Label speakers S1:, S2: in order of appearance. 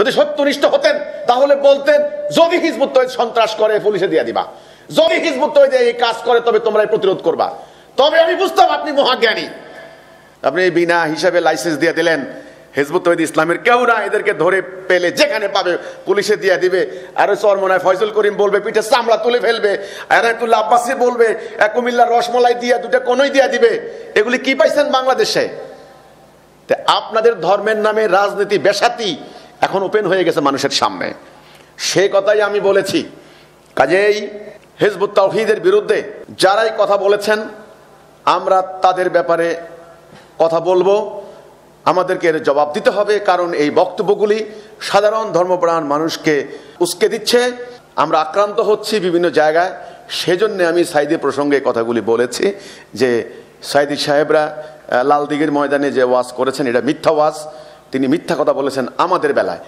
S1: যদি সত্যনিষ্ঠ হতেন তাহলে বলতেন যদি হিজবুত তৈরি সন্ত্রাস করে পুলিশে দিয়ে দিবা যদি হিজবুত তৈরি এই কাজ করে তবে তোমরা প্রতিরোধ করবা তবে আমি বুঝতাম আপনি মহাজ্ঞানী আপনি বিনা হিসাবে লাইসেন্স দিয়ে দিলেন হিজবুত তৈরি ইসলামের কেউ না এদেরকে ধরে পেলে যেখানে পাবে পুলিশে দিয়ে দিবে আরে চরমনায় ফয়জুল করিম বলবে পিঠে চামড়া তুলে ফেলবে এনায়তুল্লাহ আব্বাসি বলবে কুমিল্লা রসমলাই দিয়া দুটা কোনোই দিয়ে দিবে এগুলি কি পাইছেন বাংলাদেশে আপনাদের ধর্মের নামে রাজনীতি বেসাতি এখন ওপেন হয়ে গেছে মানুষের সামনে সে কথাই আমি বলেছি কাজেই হেজবুত তাহিদের বিরুদ্ধে যারাই কথা বলেছেন আমরা তাদের ব্যাপারে কথা বলবো আমাদেরকে এর জবাব দিতে হবে কারণ এই বক্তব্যগুলি সাধারণ ধর্মপ্রাণ মানুষকে উস্কে দিচ্ছে আমরা আক্রান্ত হচ্ছি বিভিন্ন জায়গায় সেজন্যে আমি সাইদি প্রসঙ্গে কথাগুলি বলেছি যে সাইদি সাহেবরা লালদিঘির ময়দানে যে ওয়াজ করেছেন এটা মিথ্যা ওয়াজ তিনি মিথ্যা কথা বলেছেন আমাদের বেলায়